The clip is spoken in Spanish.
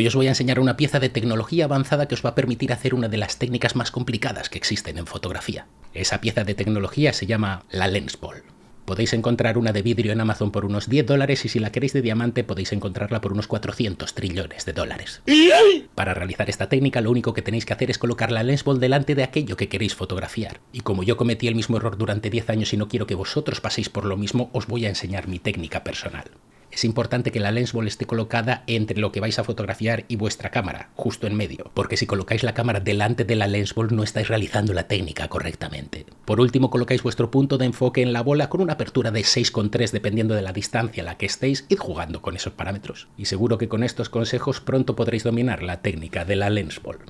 Hoy os voy a enseñar una pieza de tecnología avanzada que os va a permitir hacer una de las técnicas más complicadas que existen en fotografía. Esa pieza de tecnología se llama la Lensball. Podéis encontrar una de vidrio en Amazon por unos 10 dólares y si la queréis de diamante podéis encontrarla por unos 400 trillones de dólares. Para realizar esta técnica lo único que tenéis que hacer es colocar la lens ball delante de aquello que queréis fotografiar. Y como yo cometí el mismo error durante 10 años y no quiero que vosotros paséis por lo mismo, os voy a enseñar mi técnica personal es importante que la lens ball esté colocada entre lo que vais a fotografiar y vuestra cámara, justo en medio, porque si colocáis la cámara delante de la lens ball no estáis realizando la técnica correctamente. Por último, colocáis vuestro punto de enfoque en la bola con una apertura de 6,3 dependiendo de la distancia a la que estéis, y jugando con esos parámetros. Y seguro que con estos consejos pronto podréis dominar la técnica de la lens ball.